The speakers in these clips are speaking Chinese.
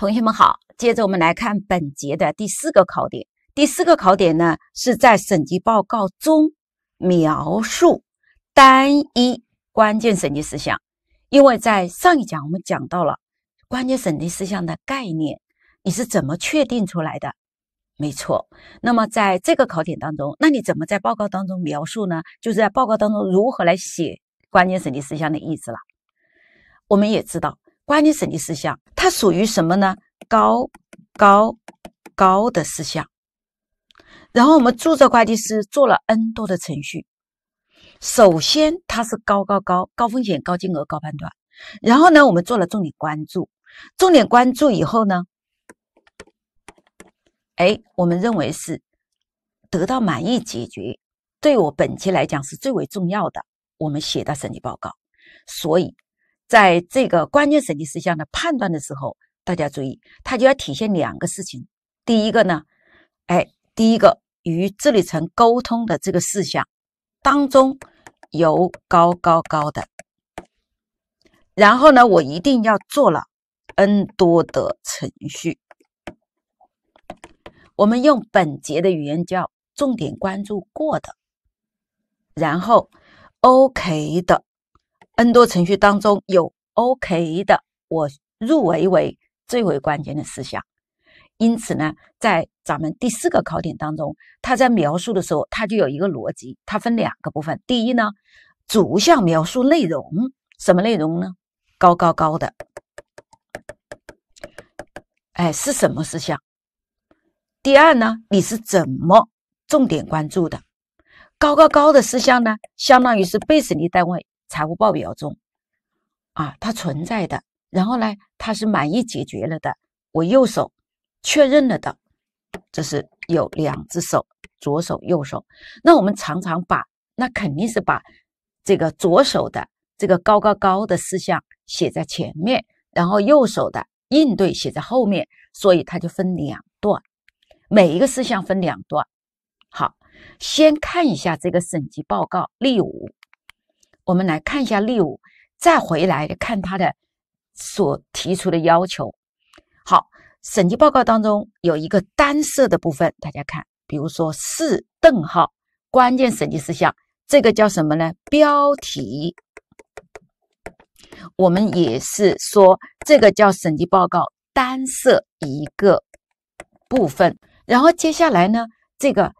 同学们好，接着我们来看本节的第四个考点。第四个考点呢，是在审计报告中描述单一关键审计事项。因为在上一讲我们讲到了关键审计事项的概念，你是怎么确定出来的？没错。那么在这个考点当中，那你怎么在报告当中描述呢？就是在报告当中如何来写关键审计事项的意思了。我们也知道。关键审计事项，它属于什么呢？高高高的事项。然后我们注册会计师做了 N 多的程序，首先它是高高高高风险、高金额、高判断。然后呢，我们做了重点关注，重点关注以后呢，哎，我们认为是得到满意解决，对我本期来讲是最为重要的，我们写的审计报告，所以。在这个关键审计事项的判断的时候，大家注意，它就要体现两个事情。第一个呢，哎，第一个与治理层沟通的这个事项当中有高高高的，然后呢，我一定要做了 n 多的程序。我们用本节的语言叫重点关注过的，然后 OK 的。N 多程序当中有 OK 的，我入围为最为关键的思想。因此呢，在咱们第四个考点当中，他在描述的时候，他就有一个逻辑，它分两个部分。第一呢，逐项描述内容，什么内容呢？高高高的，哎，是什么事项？第二呢，你是怎么重点关注的？高高高的事项呢，相当于是被审计单位。财务报表中，啊，它存在的，然后呢，它是满意解决了的，我右手确认了的，这是有两只手，左手、右手。那我们常常把，那肯定是把这个左手的这个高高高的事项写在前面，然后右手的应对写在后面，所以它就分两段，每一个事项分两段。好，先看一下这个审计报告例五。我们来看一下例五，再回来看它的所提出的要求。好，审计报告当中有一个单色的部分，大家看，比如说四顿号，关键审计事项，这个叫什么呢？标题。我们也是说，这个叫审计报告单色一个部分。然后接下来呢，这个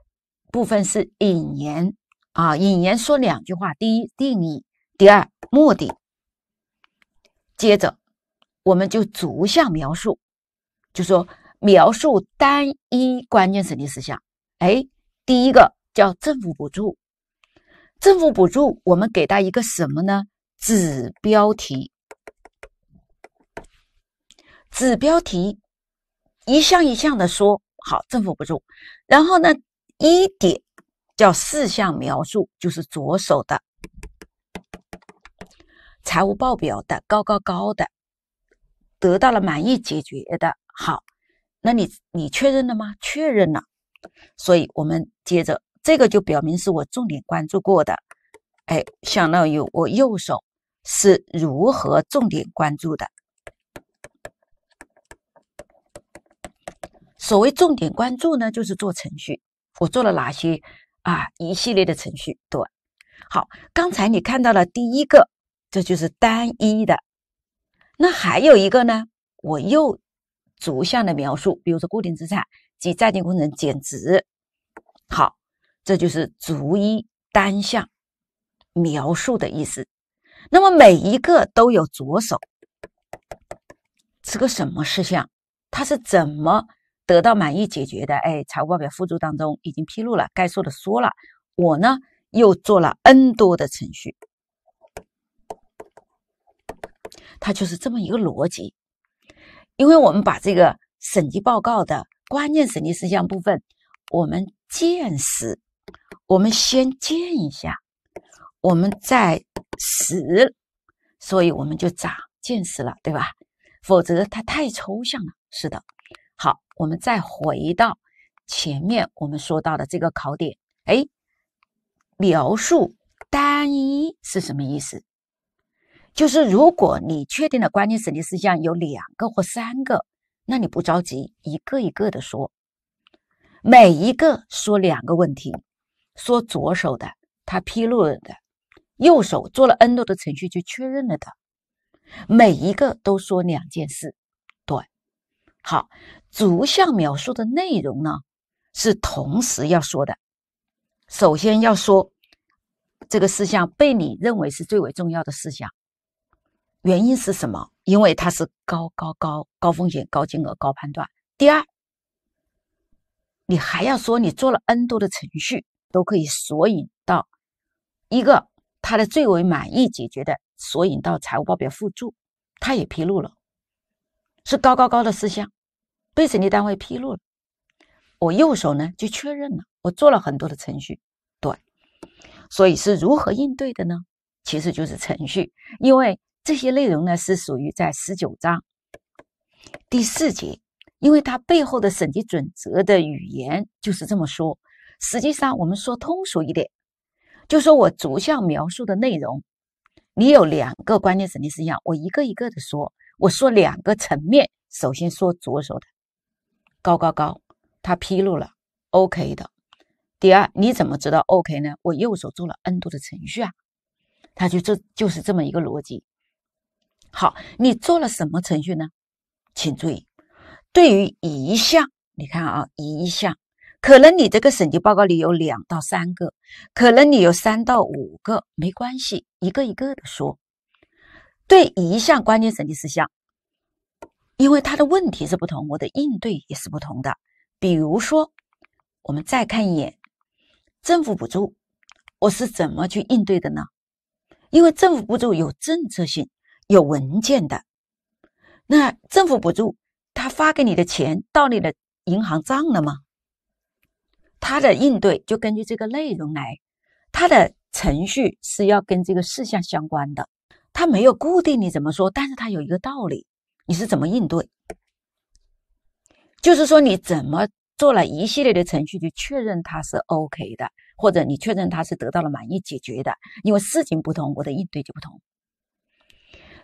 部分是引言。啊，引言说两句话：第一，定义；第二，目的。接着，我们就逐项描述，就说描述单一关键审计事项。哎，第一个叫政府补助，政府补助，我们给它一个什么呢？子标题。子标题一项一项的说好，政府补助。然后呢，一点。叫事项描述，就是左手的财务报表的高高高的得到了满意解决的，好，那你你确认了吗？确认了，所以我们接着这个就表明是我重点关注过的，哎，相当于我右手是如何重点关注的。所谓重点关注呢，就是做程序，我做了哪些？啊，一系列的程序对，好，刚才你看到了第一个，这就是单一的，那还有一个呢，我又逐项的描述，比如说固定资产及在建工程减值，好，这就是逐一单项描述的意思，那么每一个都有左手，是个什么事项，它是怎么？得到满意解决的，哎，财务报表附注当中已经披露了，该说的说了。我呢又做了 N 多的程序，它就是这么一个逻辑。因为我们把这个审计报告的关键审计事项部分，我们见识，我们先见一下，我们再实，所以我们就长见识了，对吧？否则它太抽象了。是的。好，我们再回到前面我们说到的这个考点。哎，描述单一是什么意思？就是如果你确定的关键审计事项有两个或三个，那你不着急，一个一个的说，每一个说两个问题，说左手的他披露了的，右手做了 N 多的程序就确认了的，每一个都说两件事。好，逐项描述的内容呢，是同时要说的。首先要说这个事项被你认为是最为重要的事项，原因是什么？因为它是高高高高风险、高金额、高判断。第二，你还要说你做了 N 多的程序，都可以索引到一个他的最为满意解决的索引到财务报表附注，他也披露了。是高高高的事项，被审计单位披露了，我右手呢就确认了，我做了很多的程序，对，所以是如何应对的呢？其实就是程序，因为这些内容呢是属于在十九章第四节，因为它背后的审计准则的语言就是这么说。实际上我们说通俗一点，就说我逐项描述的内容，你有两个关键审计事项，我一个一个的说。我说两个层面，首先说左手的高高高，他披露了 OK 的。第二，你怎么知道 OK 呢？我右手做了 N 多的程序啊，他就这就是这么一个逻辑。好，你做了什么程序呢？请注意，对于一项，你看啊，一项可能你这个审计报告里有两到三个，可能你有三到五个，没关系，一个一个的说。对一项关键审计事项，因为他的问题是不同，我的应对也是不同的。比如说，我们再看一眼政府补助，我是怎么去应对的呢？因为政府补助有政策性，有文件的。那政府补助他发给你的钱到你的银行账了吗？他的应对就根据这个内容来，他的程序是要跟这个事项相关的。他没有固定你怎么说，但是他有一个道理，你是怎么应对？就是说你怎么做了一系列的程序去确认它是 OK 的，或者你确认它是得到了满意解决的。因为事情不同，我的应对就不同。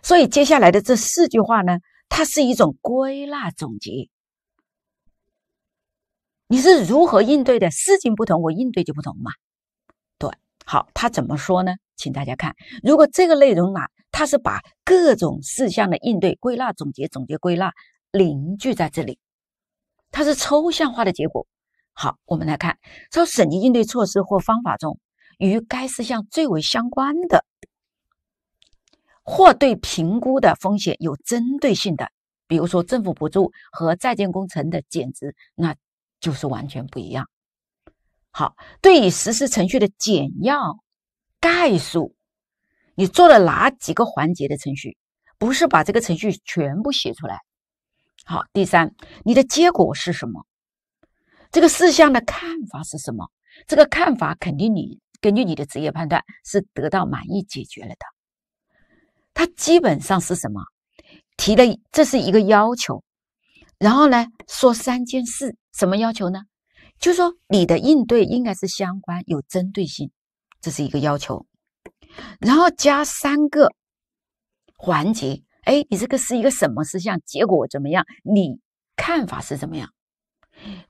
所以接下来的这四句话呢，它是一种归纳总结。你是如何应对的？事情不同，我应对就不同嘛？对，好，他怎么说呢？请大家看，如果这个内容啊。它是把各种事项的应对、归纳、总结、总结、归纳凝聚在这里，它是抽象化的结果。好，我们来看，从审计应对措施或方法中，与该事项最为相关的，或对评估的风险有针对性的，比如说政府补助和在建工程的减值，那就是完全不一样。好，对于实施程序的简要概述。你做了哪几个环节的程序？不是把这个程序全部写出来。好，第三，你的结果是什么？这个事项的看法是什么？这个看法肯定你根据你的职业判断是得到满意解决了的。他基本上是什么？提的这是一个要求。然后呢，说三件事，什么要求呢？就说你的应对应该是相关、有针对性，这是一个要求。然后加三个环节，哎，你这个是一个什么事项？结果怎么样？你看法是怎么样？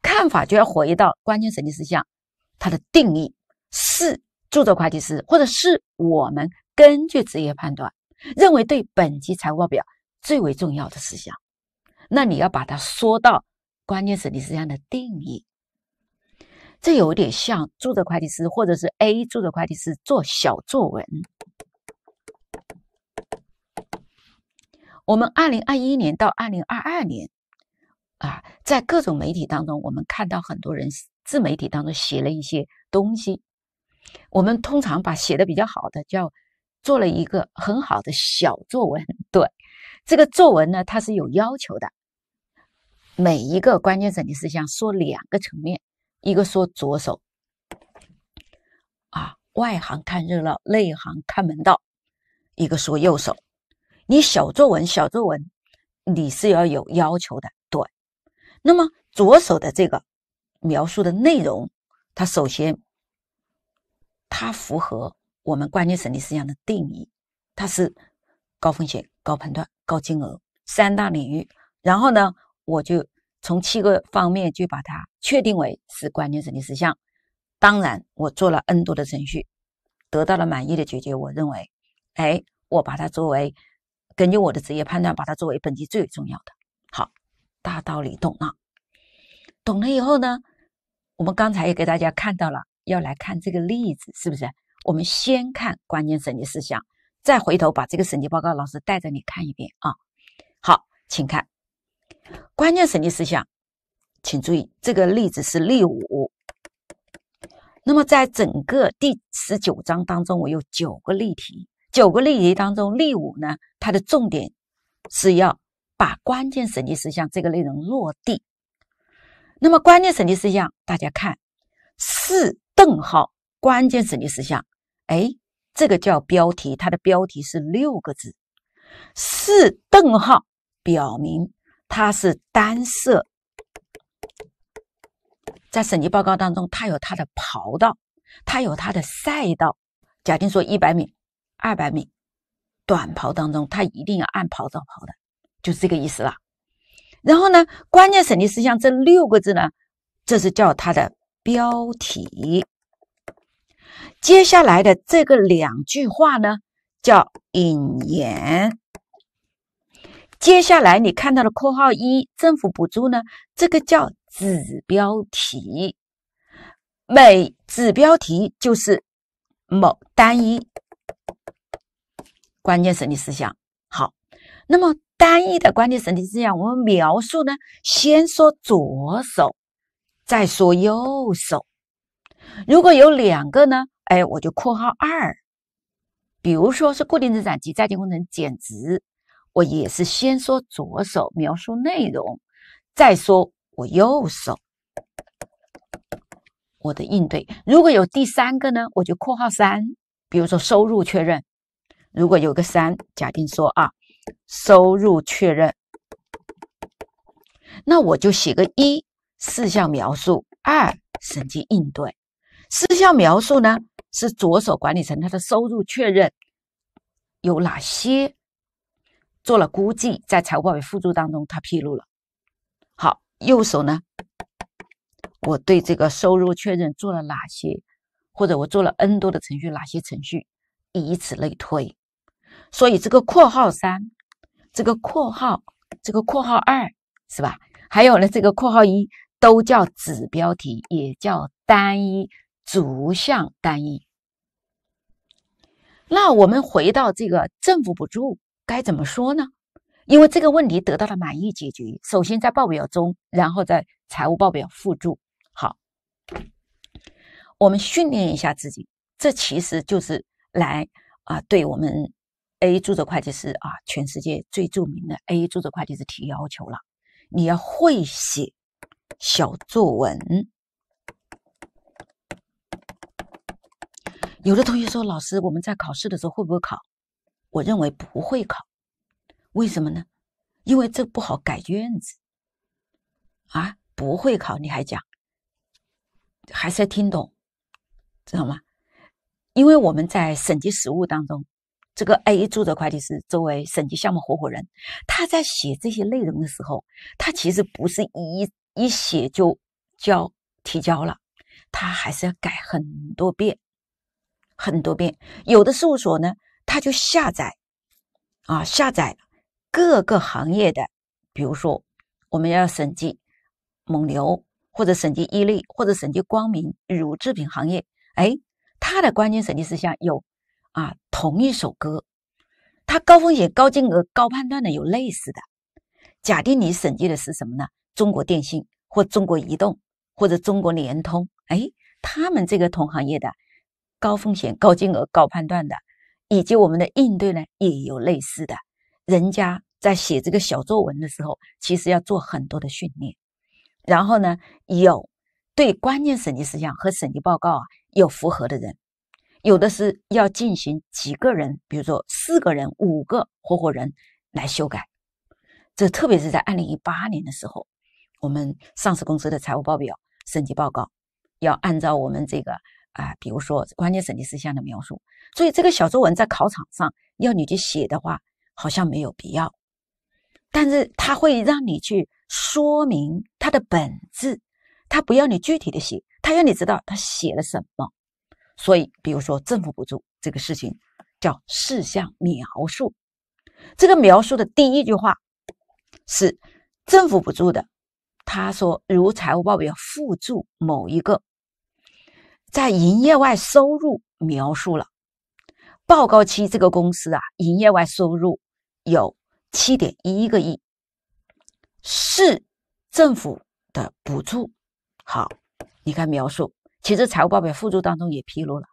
看法就要回到关键审计事项，它的定义是注册会计师或者是我们根据职业判断认为对本级财务报表最为重要的事项。那你要把它说到关键审计事项的定义。这有点像注册会计师或者是 A 注册会计师做小作文。我们二零二一年到二零二二年啊，在各种媒体当中，我们看到很多人自媒体当中写了一些东西。我们通常把写的比较好的叫做了一个很好的小作文。对，这个作文呢，它是有要求的，每一个关键审题事项说两个层面。一个说左手，啊，外行看热闹，内行看门道。一个说右手，你小作文，小作文，你是要有要求的，对，那么左手的这个描述的内容，它首先它符合我们关键审题思想的定义，它是高风险、高判断、高金额三大领域。然后呢，我就。从七个方面就把它确定为是关键审计事项。当然，我做了 N 多的程序，得到了满意的解决。我认为，哎，我把它作为根据我的职业判断，把它作为本期最为重要的。好，大道理懂了，懂了以后呢，我们刚才也给大家看到了，要来看这个例子是不是？我们先看关键审计事项，再回头把这个审计报告，老师带着你看一遍啊。好，请看。关键审计事项，请注意这个例子是例五。那么，在整个第十九章当中，我有九个例题，九个例题当中，例五呢，它的重点是要把关键审计事项这个内容落地。那么，关键审计事项，大家看，四顿号，关键审计事项，哎，这个叫标题，它的标题是六个字，四顿号表明。它是单色，在审计报告当中，它有它的跑道，它有它的赛道。假定说一百米、二百米短跑当中，它一定要按跑道跑的，就是这个意思了。然后呢，关键审计事项这六个字呢，这是叫它的标题。接下来的这个两句话呢，叫引言。接下来你看到的括号一政府补助呢，这个叫指标题，每指标题就是某单一关键审计事项。好，那么单一的关键审计事项，我们描述呢，先说左手，再说右手。如果有两个呢，哎，我就括号二，比如说是固定资产及在建工程减值。我也是先说左手描述内容，再说我右手我的应对。如果有第三个呢，我就括号三。比如说收入确认，如果有个三，假定说啊，收入确认，那我就写个一事项描述，二审计应对。事项描述呢是左手管理层他的收入确认有哪些。做了估计，在财务报表附注当中，他披露了。好，右手呢？我对这个收入确认做了哪些，或者我做了 N 多的程序，哪些程序？以此类推。所以这个括号三，这个括号，这个括号二是吧？还有呢，这个括号一都叫子标题，也叫单一逐项单一。那我们回到这个政府补助。该怎么说呢？因为这个问题得到了满意解决。首先在报表中，然后在财务报表附注。好，我们训练一下自己。这其实就是来啊，对我们 A 注册会计师啊，全世界最著名的 A 注册会计师提要求了。你要会写小作文。有的同学说，老师，我们在考试的时候会不会考？我认为不会考，为什么呢？因为这不好改卷子啊！不会考你还讲，还是要听懂，知道吗？因为我们在审计实务当中，这个 A 注册会计师作为审计项目合伙人，他在写这些内容的时候，他其实不是一一写就交提交了，他还是要改很多遍，很多遍。有的事务所呢？他就下载啊，下载各个行业的，比如说我们要审计蒙牛，或者审计伊利，或者审计光明乳制品行业。哎，它的关键审计事项有啊，同一首歌，它高风险、高金额、高判断的有类似的。假定你审计的是什么呢？中国电信或中国移动或者中国联通，哎，他们这个同行业的高风险、高金额、高判断的。以及我们的应对呢，也有类似的。人家在写这个小作文的时候，其实要做很多的训练。然后呢，有对关键审计事项和审计报告啊有符合的人，有的是要进行几个人，比如说四个人、五个合伙人来修改。这特别是在二零一八年的时候，我们上市公司的财务报表审计报告要按照我们这个。啊，比如说关键审计事项的描述，所以这个小作文在考场上要你去写的话，好像没有必要。但是它会让你去说明它的本质，他不要你具体的写，他要你知道他写了什么。所以，比如说政府补助这个事情，叫事项描述。这个描述的第一句话是政府补助的，他说如财务报表附注某一个。在营业外收入描述了，报告期这个公司啊，营业外收入有七点一个亿，是政府的补助。好，你看描述，其实财务报表附注当中也披露了，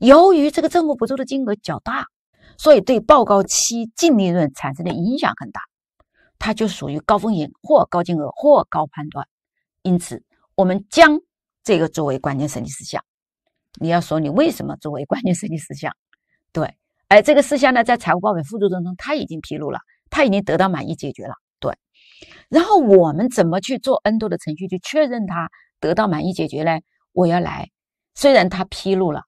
由于这个政府补助的金额较大，所以对报告期净利润产生的影响很大，它就属于高风险或高金额或高判断，因此我们将。这个作为关键审计事项，你要说你为什么作为关键审计事项？对，哎，这个事项呢，在财务报表附注当中他已经披露了，他已经得到满意解决了。对，然后我们怎么去做 N 多的程序去确认他得到满意解决呢？我要来，虽然他披露了，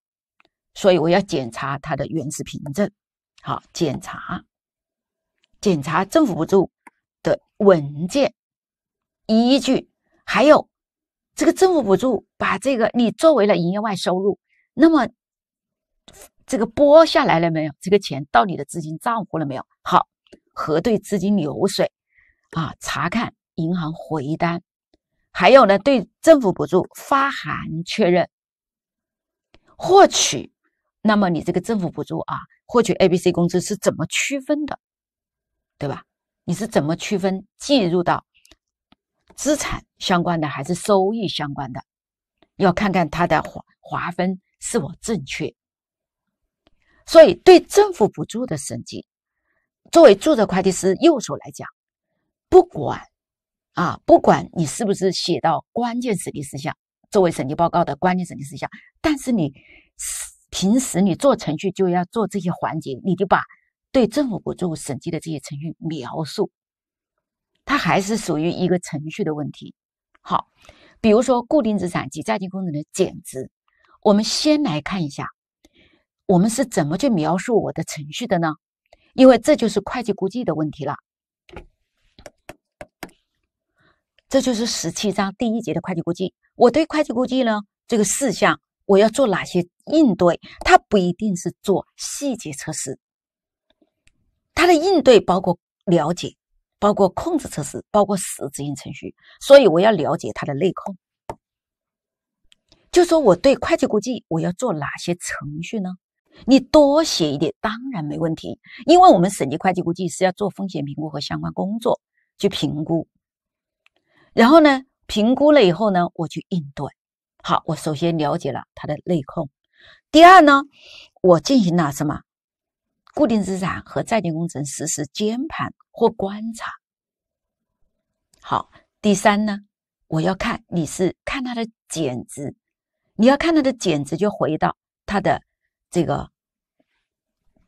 所以我要检查他的原始凭证，好，检查，检查政府补助的文件依据，还有。这个政府补助，把这个你作为了营业外收入，那么这个拨下来了没有？这个钱到你的资金账户了没有？好，核对资金流水，啊，查看银行回单，还有呢，对政府补助发函确认，获取，那么你这个政府补助啊，获取 A、B、C 工资是怎么区分的？对吧？你是怎么区分进入到？资产相关的还是收益相关的，要看看它的划划分是否正确。所以，对政府补助的审计，作为注册会计师右手来讲，不管啊，不管你是不是写到关键审计事项作为审计报告的关键审计事项，但是你平时你做程序就要做这些环节，你就把对政府补助审计的这些程序描述。它还是属于一个程序的问题。好，比如说固定资产及在建工程的减值，我们先来看一下，我们是怎么去描述我的程序的呢？因为这就是会计估计的问题了，这就是十七章第一节的会计估计。我对会计估计呢这个事项，我要做哪些应对？它不一定是做细节测试，它的应对包括了解。包括控制测试，包括实质性程序，所以我要了解它的内控。就说我对会计估计，我要做哪些程序呢？你多写一点当然没问题，因为我们审计会计估计是要做风险评估和相关工作，去评估。然后呢，评估了以后呢，我去应对。好，我首先了解了它的内控。第二呢，我进行了什么？固定资产和在建工程实施监盘或观察。好，第三呢，我要看你是看它的减值，你要看它的减值，就回到它的这个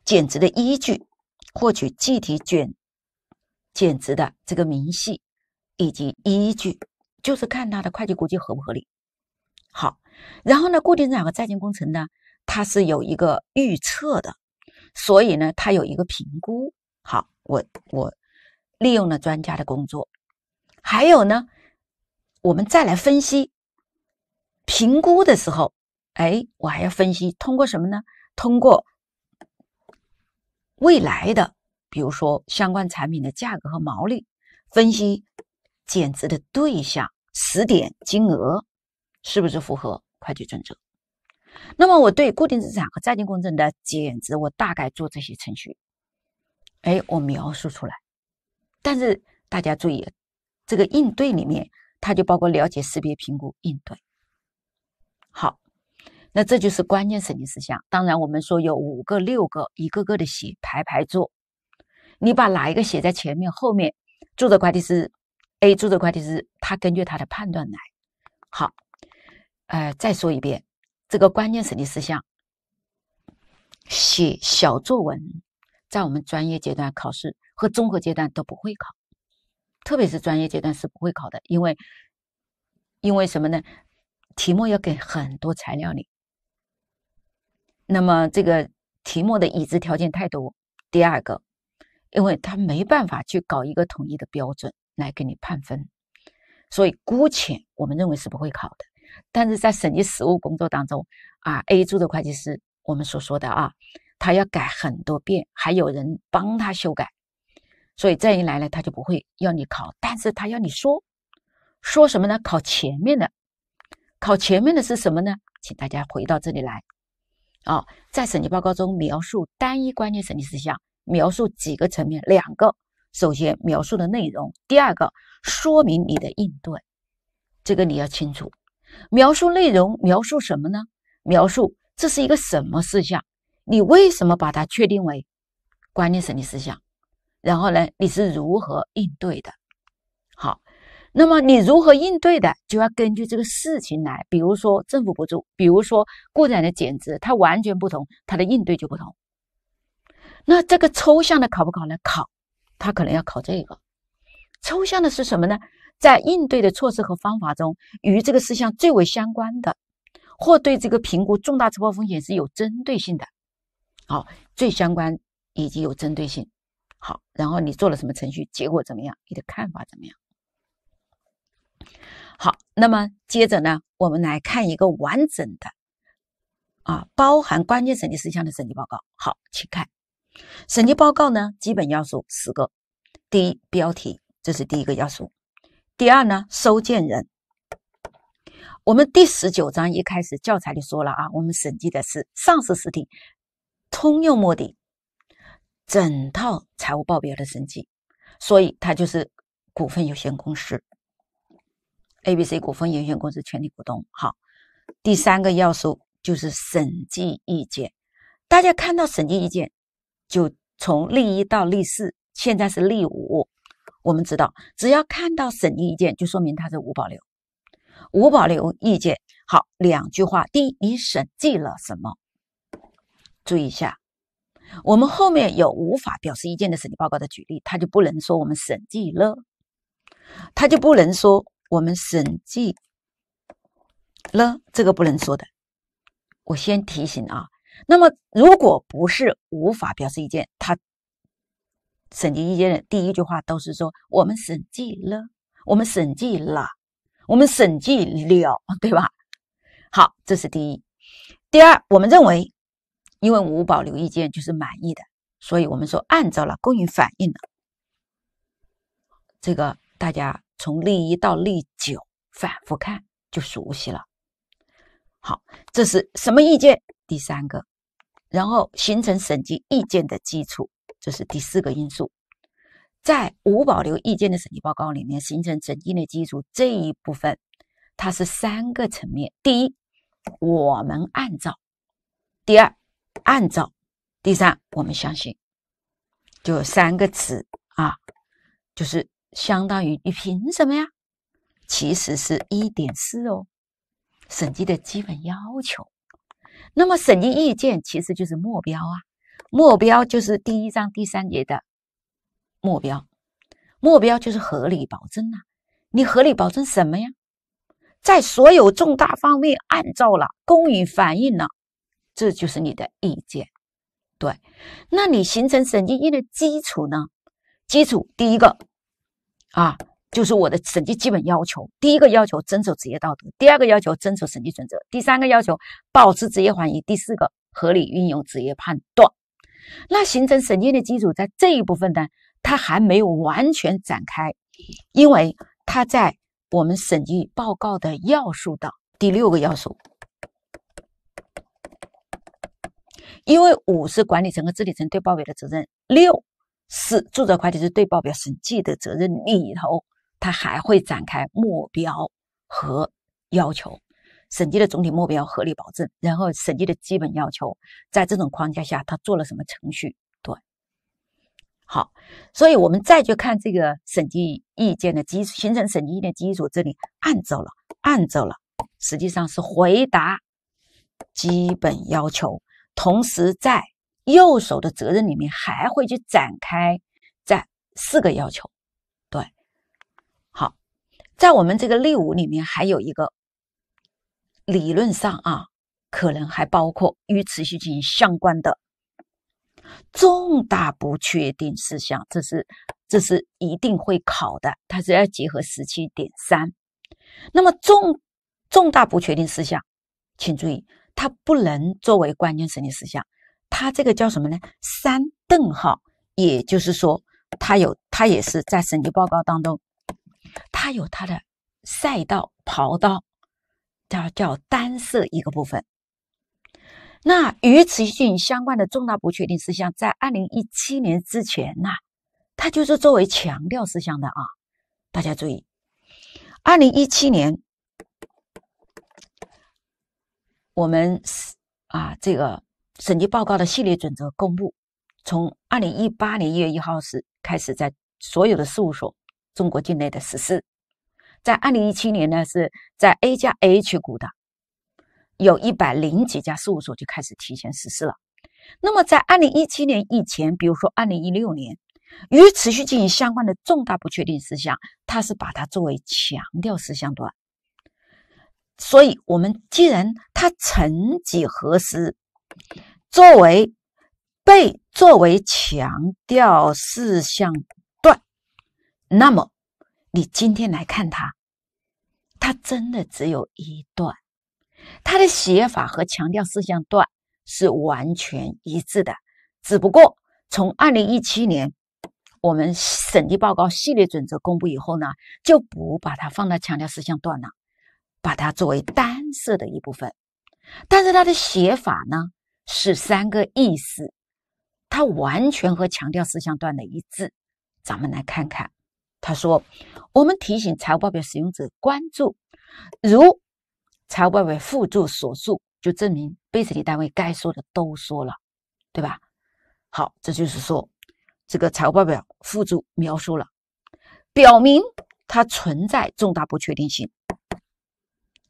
减值的依据，获取具体卷减值的这个明细以及依据，就是看它的会计估计合不合理。好，然后呢，固定资产和在建工程呢，它是有一个预测的。所以呢，它有一个评估。好，我我利用了专家的工作。还有呢，我们再来分析评估的时候，哎，我还要分析通过什么呢？通过未来的，比如说相关产品的价格和毛利，分析减值的对象、时点、金额是不是符合会计准则。那么我对固定资产和在建工程的减值，我大概做这些程序，哎，我描述出来。但是大家注意，这个应对里面，它就包括了解、识别、评估、应对。好，那这就是关键审计事项。当然，我们说有五个、六个，一个个的写，排排做。你把哪一个写在前面，后面注册会计师 A 注册会计师他根据他的判断来。好，呃，再说一遍。这个关键审题事项，写小作文，在我们专业阶段考试和综合阶段都不会考，特别是专业阶段是不会考的，因为，因为什么呢？题目要给很多材料你，那么这个题目的已知条件太多。第二个，因为他没办法去搞一个统一的标准来给你判分，所以姑且我们认为是不会考的。但是在审计实务工作当中啊，A 注的会计师，我们所说的啊，他要改很多遍，还有人帮他修改，所以这样一来呢，他就不会要你考，但是他要你说说什么呢？考前面的，考前面的是什么呢？请大家回到这里来啊，在审计报告中描述单一关键审计事项，描述几个层面？两个，首先描述的内容，第二个说明你的应对，这个你要清楚。描述内容描述什么呢？描述这是一个什么事项？你为什么把它确定为关键审理事项？然后呢？你是如何应对的？好，那么你如何应对的就要根据这个事情来。比如说政府补助，比如说固产的减值，它完全不同，它的应对就不同。那这个抽象的考不考呢？考，它可能要考这个抽象的是什么呢？在应对的措施和方法中，与这个事项最为相关的，或对这个评估重大承包风险是有针对性的，好，最相关以及有针对性。好，然后你做了什么程序，结果怎么样？你的看法怎么样？好，那么接着呢，我们来看一个完整的啊，包含关键审计事项的审计报告。好，请看审计报告呢，基本要素十个。第一，标题，这是第一个要素。第二呢，收件人。我们第十九章一开始教材里说了啊，我们审计的是上市实体通用目的整套财务报表的审计，所以它就是股份有限公司 A、B、C 股份有限公司全体股东。好，第三个要素就是审计意见。大家看到审计意见，就从例一到例四，现在是例五。我们知道，只要看到审计意见，就说明它是无保留、无保留意见。好，两句话。第一，你审计了什么？注意一下，我们后面有无法表示意见的审计报告的举例，他就不能说我们审计了，他就不能说我们审计了，这个不能说的。我先提醒啊。那么，如果不是无法表示意见，他。审计意见的第一句话都是说“我们审计了，我们审计了，我们审计了”，对吧？好，这是第一。第二，我们认为，因为无保留意见就是满意的，所以我们说按照了公允反应了。这个大家从例一到例九反复看就熟悉了。好，这是什么意见？第三个，然后形成审计意见的基础。这是第四个因素，在无保留意见的审计报告里面形成审计的基础这一部分，它是三个层面：第一，我们按照；第二，按照；第三，我们相信。就三个词啊，就是相当于你凭什么呀？其实是一点四哦，审计的基本要求。那么，审计意见其实就是目标啊。目标就是第一章第三节的目标，目标就是合理保证呐。你合理保证什么呀？在所有重大方面按照了公允反映了，这就是你的意见。对，那你形成审计意见的基础呢？基础第一个啊，就是我的审计基本要求。第一个要求遵守职业道德，第二个要求遵守审计准则，第三个要求保持职业怀疑，第四个合理运用职业判断。那形成审计的基础，在这一部分呢，它还没有完全展开，因为它在我们审计报告的要素的第六个要素，因为五是管理层和治理层对报表的责任，六是注册会计师对报表审计的责任里头，它还会展开目标和要求。审计的总体目标合理保证，然后审计的基本要求，在这种框架下，他做了什么程序？对，好，所以我们再去看这个审计意见的基形成审计意见基础，这里按照了，按照了，实际上是回答基本要求，同时在右手的责任里面还会去展开，在四个要求，对，好，在我们这个例五里面还有一个。理论上啊，可能还包括与持续性相关的重大不确定事项，这是这是一定会考的，它是要结合十七点三。那么重重大不确定事项，请注意，它不能作为关键审计事项，它这个叫什么呢？三等号，也就是说，它有它也是在审计报告当中，它有它的赛道跑道。叫叫单色一个部分。那与此性相关的重大不确定事项，在二零一七年之前呢，它就是作为强调事项的啊。大家注意，二零一七年我们啊这个审计报告的系列准则公布，从二零一八年一月一号时开始，在所有的事务所中国境内的实施。在二零一七年呢，是在 A 加 H 股的，有一百零几家事务所就开始提前实施了。那么在二零一七年以前，比如说二零一六年，与持续经营相关的重大不确定事项，它是把它作为强调事项段。所以，我们既然它曾几何时作为被作为强调事项段，那么。你今天来看他，他真的只有一段，他的写法和强调事项段是完全一致的。只不过从二零一七年我们审计报告系列准则公布以后呢，就不把它放到强调事项段了，把它作为单色的一部分。但是它的写法呢是三个意思，它完全和强调事项段的一致。咱们来看看。他说：“我们提醒财务报表使用者关注，如财务报表附注所述，就证明被审计单位该说的都说了，对吧？好，这就是说，这个财务报表附注描述了，表明它存在重大不确定性。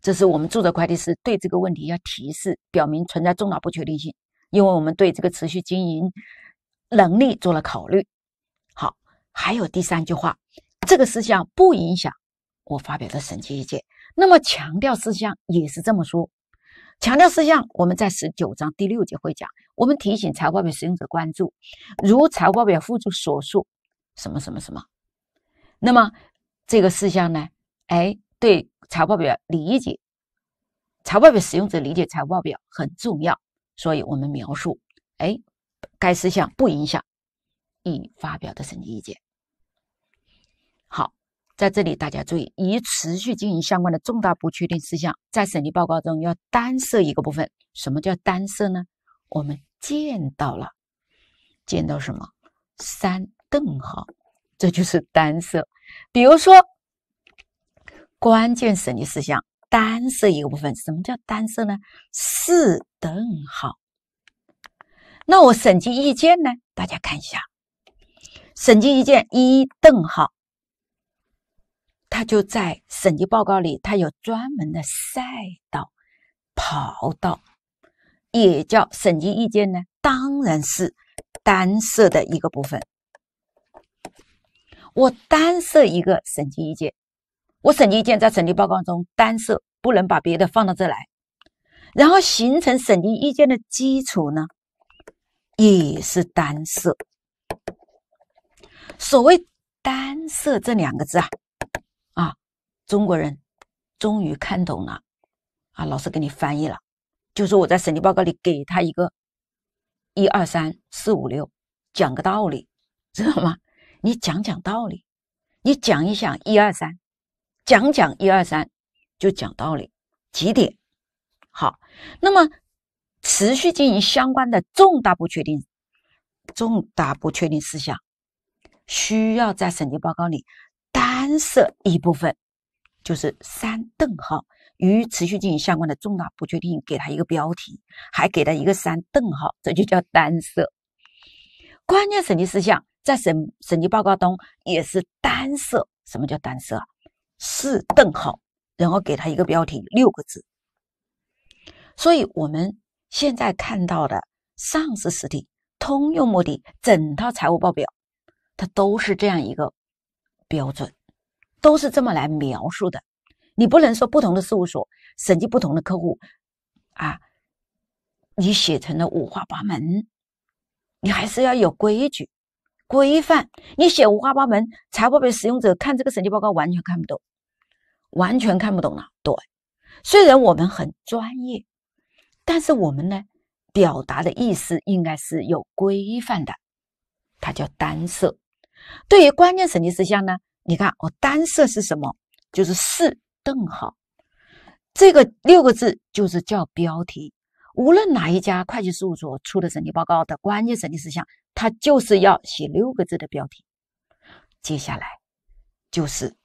这是我们注册会计师对这个问题要提示，表明存在重大不确定性，因为我们对这个持续经营能力做了考虑。”还有第三句话，这个事项不影响我发表的审计意见。那么强调事项也是这么说。强调事项我们在十九章第六节会讲。我们提醒财务报表使用者关注，如财务报表附注所述，什么什么什么。那么这个事项呢？哎，对财务报表理解，财务报表使用者理解财务报表很重要。所以我们描述，哎，该事项不影响。已发表的审计意见。好，在这里大家注意，已持续经营相关的重大不确定事项，在审计报告中要单设一个部分。什么叫单设呢？我们见到了，见到什么？三等号，这就是单设。比如说，关键审计事项单设一个部分，什么叫单设呢？四等号。那我审计意见呢？大家看一下。审计意见一，一号，他就在审计报告里，他有专门的赛道、跑道，也叫审计意见呢。当然是单设的一个部分。我单设一个审计意见，我审计意见在审计报告中单设，不能把别的放到这来。然后形成审计意见的基础呢，也是单设。所谓“单色”这两个字啊，啊，中国人终于看懂了，啊，老师给你翻译了，就是我在审计报告里给他一个，一二三四五六，讲个道理，知道吗？你讲讲道理，你讲一讲一二三，讲讲一二三，就讲道理，几点？好，那么持续经营相关的重大不确定，重大不确定事项。需要在审计报告里单设一部分，就是三顿号与持续经营相关的重大不确定给他一个标题，还给他一个三顿号，这就叫单设。关键审计事项在审审计报告中也是单设。什么叫单设？四顿号，然后给他一个标题，六个字。所以我们现在看到的上市实体通用目的整套财务报表。它都是这样一个标准，都是这么来描述的。你不能说不同的事务所审计不同的客户啊，你写成了五花八门，你还是要有规矩、规范。你写五花八门，财务报表使用者看这个审计报告完全看不懂，完全看不懂了。对，虽然我们很专业，但是我们呢，表达的意思应该是有规范的，它叫单色。对于关键审计事项呢，你看我单设是什么？就是四顿号，这个六个字就是叫标题。无论哪一家会计事务所出的审计报告的关键审计事项，它就是要写六个字的标题。接下来就是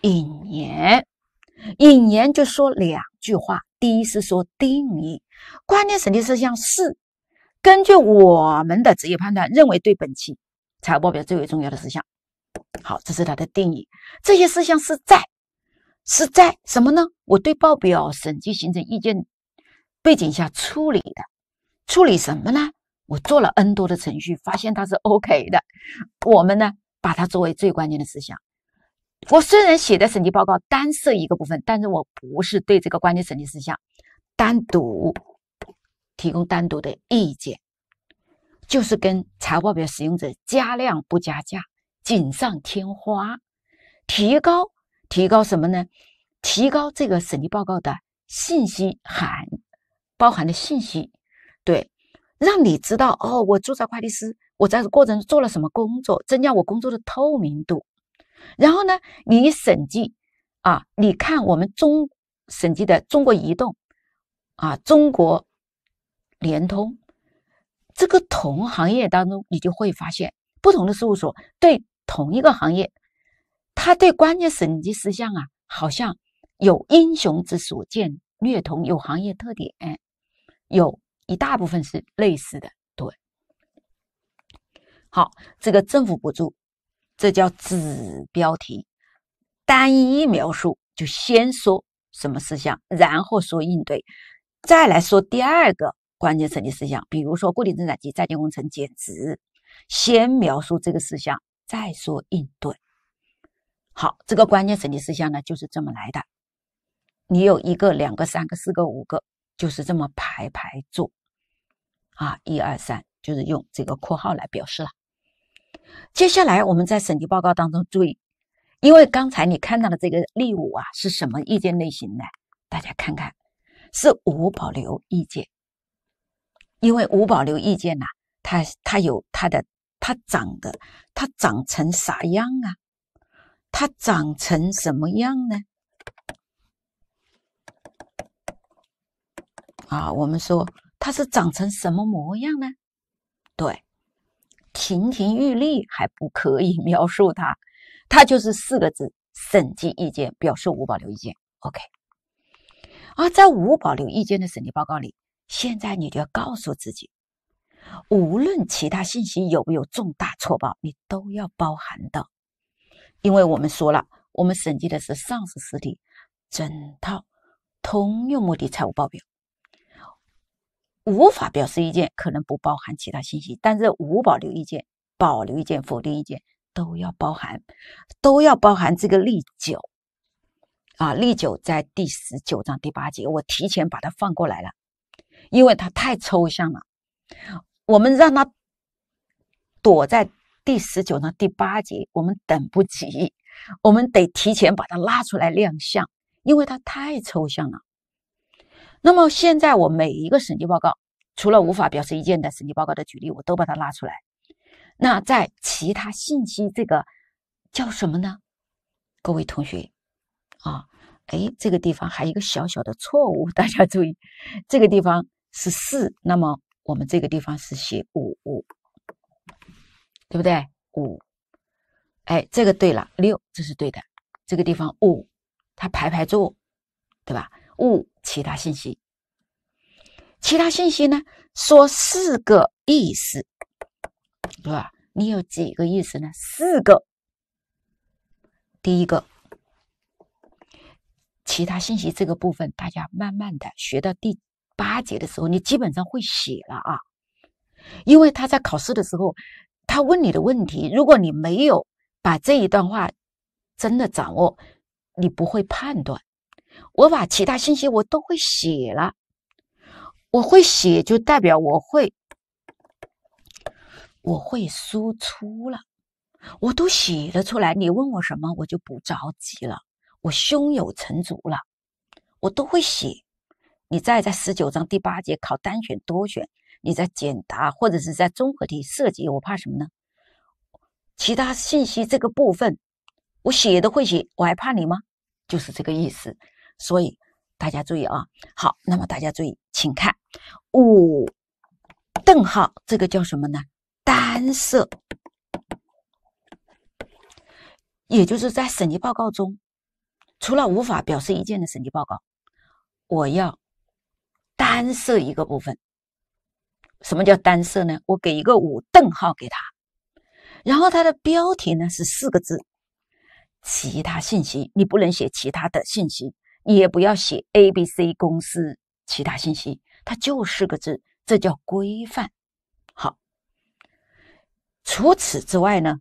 引言，引言就说两句话。第一是说定义，关键审计事项是根据我们的职业判断认为对本期。财务报表最为重要的事项，好，这是它的定义。这些事项是在是在什么呢？我对报表审计形成意见背景下处理的，处理什么呢？我做了 N 多的程序，发现它是 OK 的。我们呢，把它作为最关键的事项。我虽然写的审计报告单设一个部分，但是我不是对这个关键审计事项单独提供单独的意见。就是跟财务报表使用者加量不加价，锦上添花，提高提高什么呢？提高这个审计报告的信息含包含的信息，对，让你知道哦，我注册会计师我在过程中做了什么工作，增加我工作的透明度。然后呢，你审计啊，你看我们中审计的中国移动啊，中国联通。这个同行业当中，你就会发现不同的事务所对同一个行业，它对关键审计事项啊，好像有英雄之所见略同，有行业特点，有一大部分是类似的。对，好，这个政府补助，这叫子标题，单一描述，就先说什么事项，然后说应对，再来说第二个。关键审计事项，比如说固定资产及在建工程减值，先描述这个事项，再说应对。好，这个关键审计事项呢，就是这么来的。你有一个、两个、三个、四个、五个，就是这么排排坐，啊，一二三，就是用这个括号来表示了。接下来我们在审计报告当中注意，因为刚才你看到的这个例五啊，是什么意见类型呢？大家看看，是无保留意见。因为无保留意见呐，它它有它的，它长的，它长成啥样啊？它长成什么样呢？啊，我们说它是长成什么模样呢？对，亭亭玉立还不可以描述它，它就是四个字：审计意见表示无保留意见。OK，啊，在无保留意见的审计报告里。现在你就要告诉自己，无论其他信息有没有重大错报，你都要包含到，因为我们说了，我们审计的是上市实体整套通用目的财务报表。无法表示意见可能不包含其他信息，但是无保留意见、保留意见、否定意见都要包含，都要包含这个例九啊，例九在第十九章第八节，我提前把它放过来了。因为它太抽象了，我们让它躲在第十九章第八节，我们等不及，我们得提前把它拉出来亮相，因为它太抽象了。那么现在，我每一个审计报告，除了无法表示意见的审计报告的举例，我都把它拉出来。那在其他信息这个叫什么呢？各位同学啊，哎，这个地方还有一个小小的错误，大家注意这个地方。是四，那么我们这个地方是写五，对不对？五，哎，这个对了，六这是对的。这个地方五，它排排坐，对吧？五，其他信息，其他信息呢？说四个意思，对吧？你有几个意思呢？四个。第一个，其他信息这个部分，大家慢慢的学到第。八节的时候，你基本上会写了啊，因为他在考试的时候，他问你的问题，如果你没有把这一段话真的掌握，你不会判断。我把其他信息我都会写了，我会写就代表我会，我会输出了，我都写了出来。你问我什么，我就不着急了，我胸有成竹了，我都会写。你再在十九章第八节考单选多选，你再简答或者是在综合题设计，我怕什么呢？其他信息这个部分，我写的会写，我还怕你吗？就是这个意思。所以大家注意啊。好，那么大家注意，请看五，顿号这个叫什么呢？单色，也就是在审计报告中，除了无法表示意见的审计报告，我要。单色一个部分，什么叫单色呢？我给一个五顿号给他，然后它的标题呢是四个字，其他信息你不能写其他的信息，也不要写 A、B、C 公司其他信息，它就四个字，这叫规范。好，除此之外呢，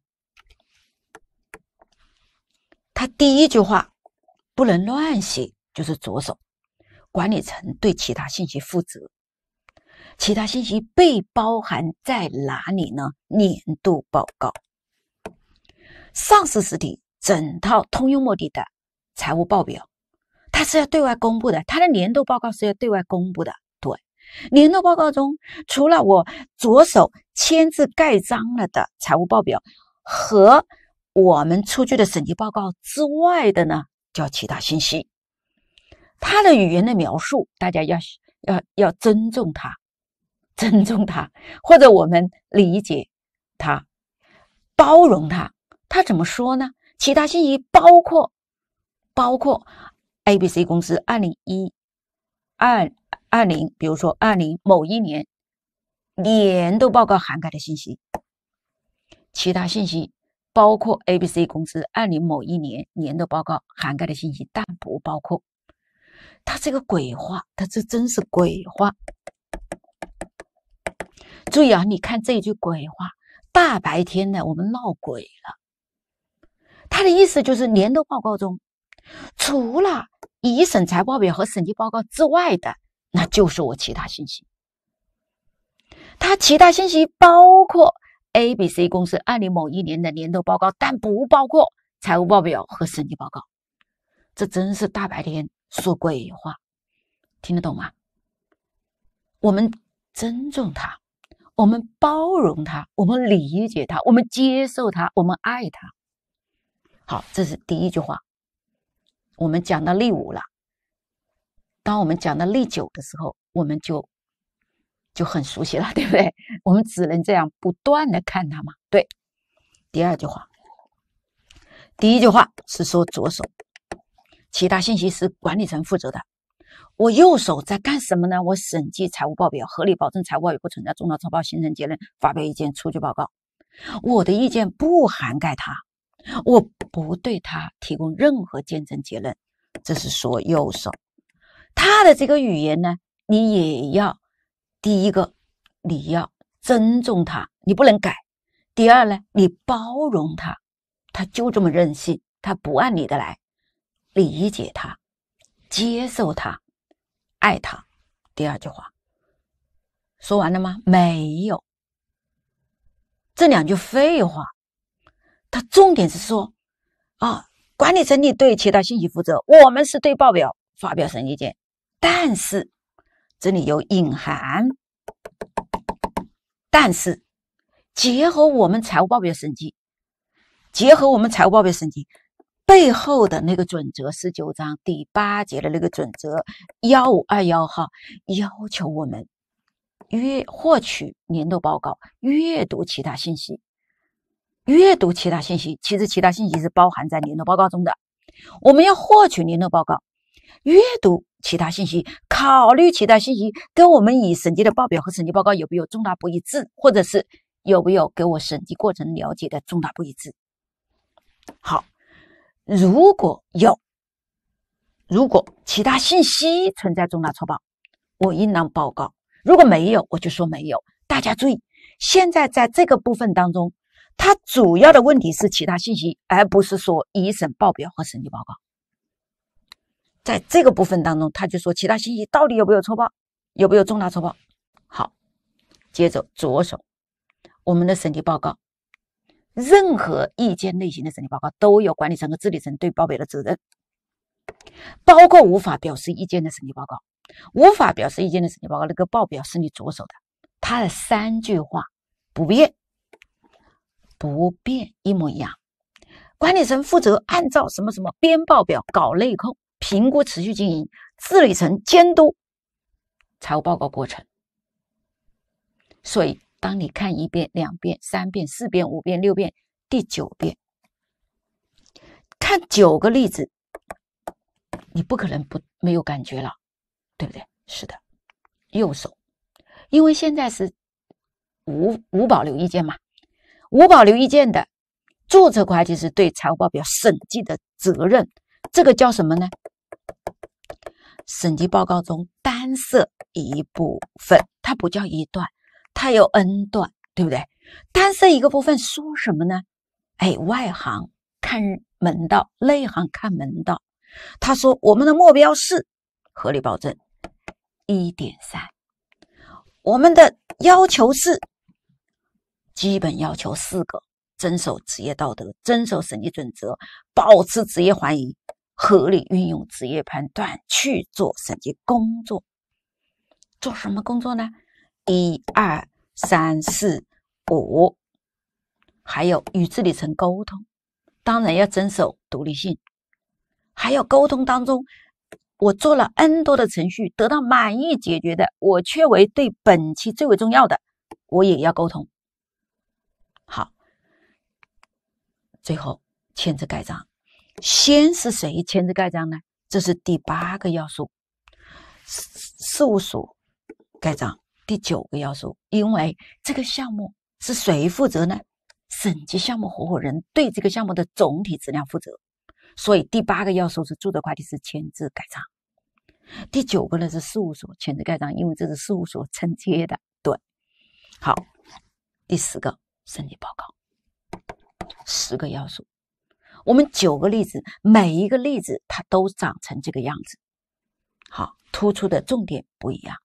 它第一句话不能乱写，就是左手。管理层对其他信息负责，其他信息被包含在哪里呢？年度报告，上市实体整套通用目的的财务报表，它是要对外公布的。它的年度报告是要对外公布的。对，年度报告中除了我左手签字盖章了的财务报表和我们出具的审计报告之外的呢，叫其他信息。他的语言的描述，大家要要要尊重他，尊重他，或者我们理解他，包容他。他怎么说呢？其他信息包括包括 A B C 公司二零一二二零，比如说二零某一年年度报告涵盖的信息。其他信息包括 A B C 公司二零某一年年度报告涵盖的信息，但不包括。他这个鬼话，他这真是鬼话！注意啊，你看这句鬼话，大白天的我们闹鬼了。他的意思就是，年度报告中，除了已审财报表和审计报告之外的，那就是我其他信息。他其他信息包括 A、B、C 公司二零某一年的年度报告，但不包括财务报表和审计报告。这真是大白天！说鬼话，听得懂吗？我们尊重他，我们包容他，我们理解他，我们接受他，我们爱他。好，这是第一句话。我们讲到例五了。当我们讲到例九的时候，我们就就很熟悉了，对不对？我们只能这样不断的看他嘛。对。第二句话，第一句话是说左手。其他信息是管理层负责的。我右手在干什么呢？我审计财务报表，合理保证财务报表不存在重大错报，形成结论，发表意见，出具报告。我的意见不涵盖他，我不对他提供任何鉴证结论。这是说右手，他的这个语言呢，你也要，第一个，你要尊重他，你不能改；第二呢，你包容他，他就这么任性，他不按你的来。理解他，接受他，爱他。第二句话说完了吗？没有。这两句废话，他重点是说啊，管理层你对其他信息负责，我们是对报表发表审计意见。但是这里有隐含，但是结合我们财务报表审计，结合我们财务报表审计。背后的那个准则，十九章第八节的那个准则幺五二幺号，要求我们阅获取年度报告、阅读其他信息、阅读其他信息。其实其他信息是包含在年度报告中的。我们要获取年度报告、阅读其他信息、考虑其他信息，跟我们已审计的报表和审计报告有没有重大不一致，或者是有没有给我审计过程了解的重大不一致。好。如果有，如果其他信息存在重大错报，我应当报告；如果没有，我就说没有。大家注意，现在在这个部分当中，它主要的问题是其他信息，而不是说一审报表和审计报告。在这个部分当中，他就说其他信息到底有没有错报，有没有重大错报。好，接着着手我们的审计报告。任何意见类型的审计报告都有管理层和治理层对报表的责任，包括无法表示意见的审计报告。无法表示意见的审计报告，那个报表是你左手的，它的三句话不变，不变一模一样。管理层负责按照什么什么编报表、搞内控、评估持续经营，治理层监督财务报告过程。所以。当你看一遍、两遍、三遍、四遍、五遍、六遍，第九遍看九个例子，你不可能不没有感觉了，对不对？是的，右手，因为现在是无无保留意见嘛，无保留意见的注册会计师对财务报表审计的责任，这个叫什么呢？审计报告中单设一部分，它不叫一段。它有 n 段，对不对？但是一个部分说什么呢？哎，外行看门道，内行看门道。他说，我们的目标是合理保证一点三，我们的要求是基本要求四个：遵守职业道德，遵守审计准则，保持职业怀疑，合理运用职业判断去做审计工作。做什么工作呢？一二三四五，还有与治理层沟通，当然要遵守独立性，还有沟通当中，我做了 N 多的程序，得到满意解决的，我确为对本期最为重要的，我也要沟通。好，最后签字盖章，先是谁签字盖章呢？这是第八个要素，事务所盖章。第九个要素，因为这个项目是谁负责呢？省级项目合伙人对这个项目的总体质量负责，所以第八个要素是注册会计师签字盖章。第九个呢是事务所签字盖章，因为这是事务所承接的。对，好，第十个审计报告。十个要素，我们九个例子，每一个例子它都长成这个样子。好，突出的重点不一样。